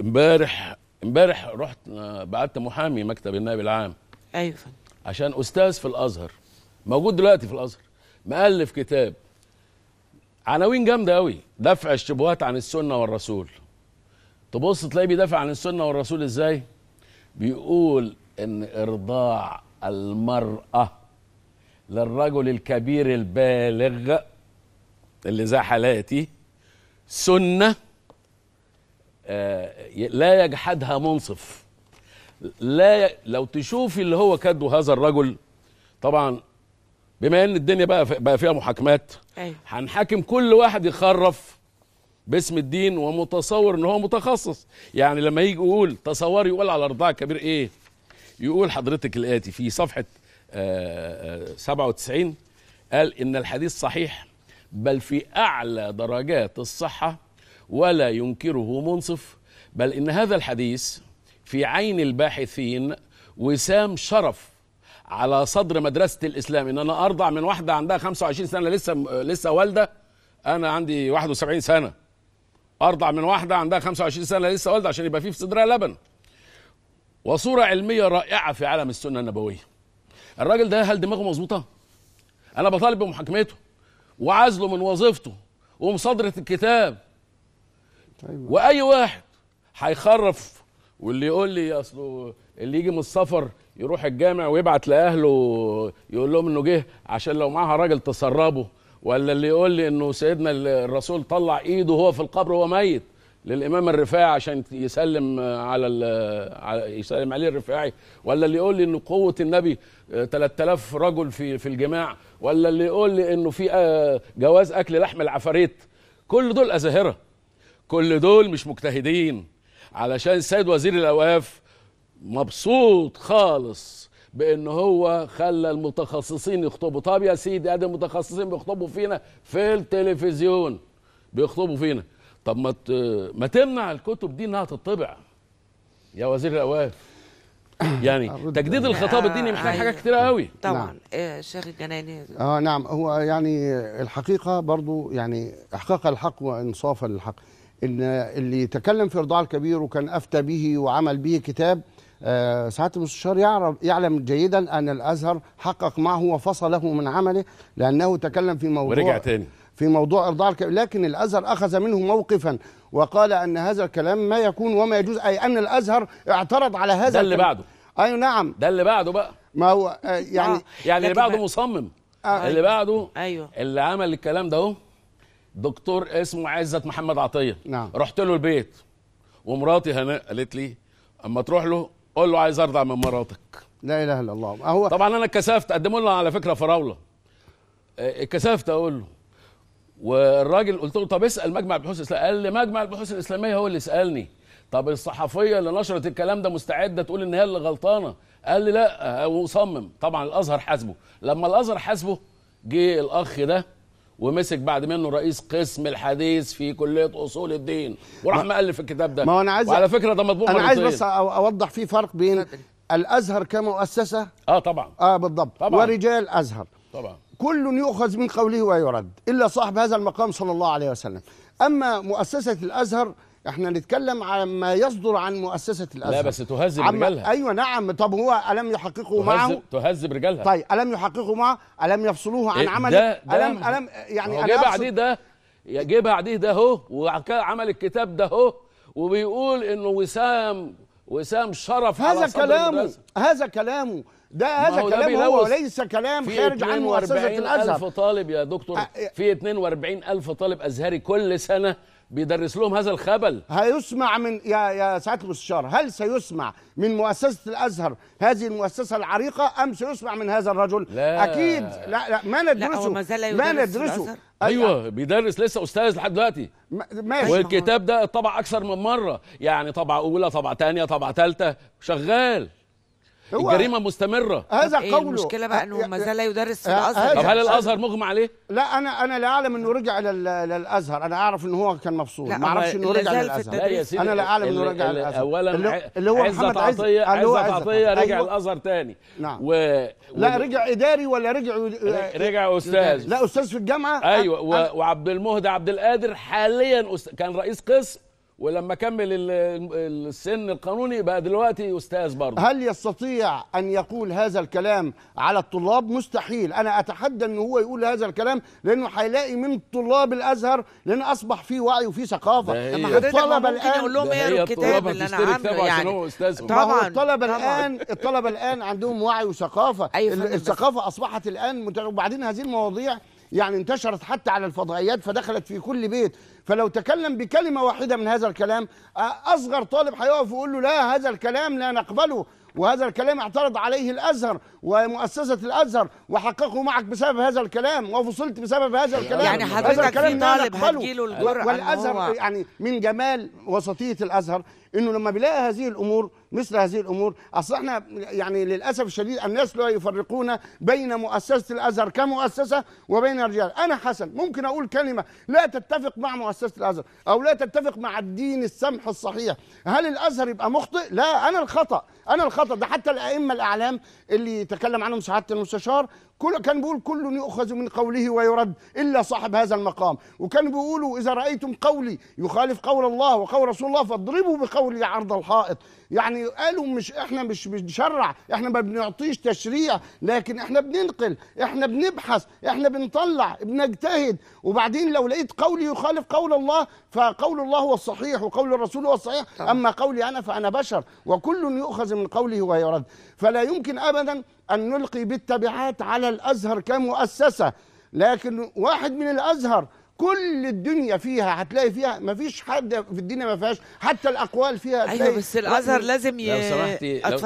امبارح امبارح رحت بعت محامي مكتب النائب العام ايوه عشان استاذ في الازهر موجود دلوقتي في الازهر مؤلف كتاب عناوين جامده قوي دفع الشبهات عن السنه والرسول تبص تلاقيه بيدافع عن السنه والرسول ازاي بيقول ان ارضاع المراه للرجل الكبير البالغ اللي زي حالاتي سنه آه، لا يجحدها منصف لا ي... لو تشوف اللي هو كده هذا الرجل طبعا بما ان الدنيا بقى في... بقى فيها محاكمات أيوة. هنحاكم كل واحد يخرف باسم الدين ومتصور ان هو متخصص يعني لما يجي يقول تصوري يقول على الارضاع كبير ايه يقول حضرتك الاتي في صفحه آه 97 آه، قال ان الحديث صحيح بل في اعلى درجات الصحه ولا ينكره منصف بل ان هذا الحديث في عين الباحثين وسام شرف على صدر مدرسه الاسلام ان انا ارضع من واحده عندها 25 سنه لسه لسه والده انا عندي 71 سنه ارضع من واحده عندها 25 سنه لسه والده عشان يبقى فيه في صدرها لبن وصوره علميه رائعه في عالم السنه النبويه الراجل ده هل دماغه مظبوطه انا بطالب بمحاكمته وعزله من وظيفته ومصادره الكتاب أيوة. واي واحد هيخرف واللي يقول لي اصله اللي يجي من السفر يروح الجامع ويبعت لاهله يقول لهم انه جه عشان لو معاها راجل تسربه ولا اللي يقول لي انه سيدنا الرسول طلع ايده وهو في القبر وهو ميت للامام الرفاعي عشان يسلم على, على يسلم عليه الرفاعي ولا اللي يقول لي انه قوه النبي 3000 آه، رجل في في الجماع ولا اللي يقول لي انه في آه، جواز اكل لحم العفاريت كل دول ازاهره كل دول مش مجتهدين علشان السيد وزير الاوقاف مبسوط خالص بان هو خلى المتخصصين يخطبوا طب يا سيدي ادي المتخصصين بيخطبوا فينا في التلفزيون بيخطبوا فينا طب ما ما تمنع الكتب دي انها تطبع يا وزير الاوقاف يعني تجديد الخطاب آه، الديني محتاج آه، حاجه كتير قوي طبعا نعم. آه، شيخ الجناني اه نعم هو يعني الحقيقه برضو يعني احقاق الحق وانصافا للحق ان اللي تكلم في ارضاع الكبير وكان افتى به وعمل به كتاب آه، سعاده المستشار يعرف يعلم جيدا ان الازهر حقق معه وفصله من عمله لانه تكلم في موضوع ورجع تاني في موضوع ارضاع الكبير لكن الازهر اخذ منه موقفا وقال ان هذا الكلام ما يكون وما يجوز اي ان الازهر اعترض على هذا ده اللي بعده ايوه نعم ده اللي بعده بقى ما هو آه، يعني يعني اللي بعده مصمم آه، اللي بعده ايوه اللي عمل الكلام ده اهو دكتور اسمه عزت محمد عطيه نعم رحت له البيت ومراتي هناء قالت لي اما تروح له قول له عايز ارضع من مراتك لا اله الا الله هو طبعا انا كسفت قدموا لنا على فكره فراوله آه، كسفت اقول له والراجل قلت له طب اسال مجمع البحوث الاسلاميه قال لي مجمع البحوث الاسلاميه هو اللي سالني طب الصحفيه اللي نشرت الكلام ده مستعده تقول ان هي اللي غلطانه قال لي لا آه، وصمم طبعا الازهر حاسبه لما الازهر حاسبه جه الاخ ده ومسك بعد منه رئيس قسم الحديث في كليه اصول الدين وراح مالف الكتاب ده ما هو انا عايز وعلى فكره ده مطبوع انا عايز بس اوضح في فرق بين الازهر كمؤسسه اه طبعا اه بالضبط طبعا ورجال ازهر طبعا كل يؤخذ من قوله ويرد الا صاحب هذا المقام صلى الله عليه وسلم اما مؤسسه الازهر احنا نتكلم عن ما يصدر عن مؤسسه الازهر لا بس تهذب رجالها ايوه نعم طب هو الم يحققوا معه تهذب رجالها طيب الم يحققوا معه الم يفصلوه عن إيه، عمل عمله ده ده الم الم يعني جه بعديه ده جه بعديه ده اهو وعمل الكتاب ده اهو وبيقول انه وسام وسام شرف هذا كلامه هذا كلامه ده هذا كلام هو وليس كلام خارج عن مؤسسه الازهر في 42000 طالب يا دكتور في 42000 طالب ازهري كل سنه بيدرس لهم هذا الخبل هيسمع من يا يا سعاده المستشار هل سيسمع من مؤسسه الازهر هذه المؤسسه العريقه ام سيسمع من هذا الرجل لا اكيد لا, لا ما ندرسه لا, ما ندرسه ايوه بيدرس لسه استاذ لحد دلوقتي ماشي والكتاب ده طبع اكثر من مره يعني طبع اولى طبع ثانيه طبع ثالثه شغال الجريمه مستمره هذا إيه قوله المشكله بقى انه ما زال يدرس في الازهر طب هل يعني. الازهر مغمى عليه؟ لا انا انا لا اعلم انه رجع للازهر انا اعرف انه هو كان مفصول ما اعرفش انه رجع للازهر لا يا سيدي انا لا اعلم انه رجع للازهر اولا اللي هو محمد عزت عزت عطيه رجع أيوه. الازهر تاني نعم و... لا رجع اداري ولا رجع رجع استاذ لا استاذ في الجامعه ايوه وعبد المهدي عبد القادر حاليا كان رئيس قسم ولما كمل السن القانوني بقى دلوقتي استاذ برضه هل يستطيع ان يقول هذا الكلام على الطلاب مستحيل انا اتحدى ان هو يقول هذا الكلام لانه هيلاقي من طلاب الازهر لان اصبح في وعي وفي ثقافه لما الطلبه الان يقول لهم ايه الكتاب اللي انا عامله يعني طبعا الطلبه الان الطلبه الان عندهم وعي وثقافه أيوة الثقافه اصبحت الان وبعدين هذه المواضيع يعني انتشرت حتى على الفضائيات فدخلت في كل بيت فلو تكلم بكلمه واحده من هذا الكلام اصغر طالب هيقف ويقول له لا هذا الكلام لا نقبله وهذا الكلام اعترض عليه الازهر ومؤسسه الازهر وحققوا معك بسبب هذا الكلام وفصلت بسبب هذا يعني الكلام يعني حضرتك في طالب له الجرأه والازهر يعني من جمال وسطيه الازهر انه لما بيلاقي هذه الامور مثل هذه الامور اصل احنا يعني للاسف الشديد الناس لا يفرقون بين مؤسسه الازهر كمؤسسه وبين الرجال انا حسن ممكن اقول كلمه لا تتفق مع مؤسسه مؤسسه الازهر او لا تتفق مع الدين السمح الصحيح هل الازهر يبقى مخطئ لا انا الخطا انا الخطا ده حتى الائمه الاعلام اللي يتكلم عنهم سعاده المستشار كل كان بيقول كل يؤخذ من قوله ويرد الا صاحب هذا المقام وكان بيقولوا اذا رايتم قولي يخالف قول الله وقول رسول الله فاضربوا بقولي عرض الحائط يعني قالوا مش احنا مش بنشرع احنا ما بنعطيش تشريع لكن احنا بننقل احنا بنبحث احنا بنطلع بنجتهد وبعدين لو لقيت قولي يخالف قول الله فقول الله هو الصحيح وقول الرسول هو الصحيح اما قولي انا فانا بشر وكل يؤخذ من قوله ويرد فلا يمكن ابدا أن نلقي بالتبعات على الأزهر كمؤسسة لكن واحد من الأزهر كل الدنيا فيها هتلاقي فيها ما فيش حد في الدنيا ما فيهاش حتى الأقوال فيها أيوة بس الأزهر لازم ي... لو سمحتي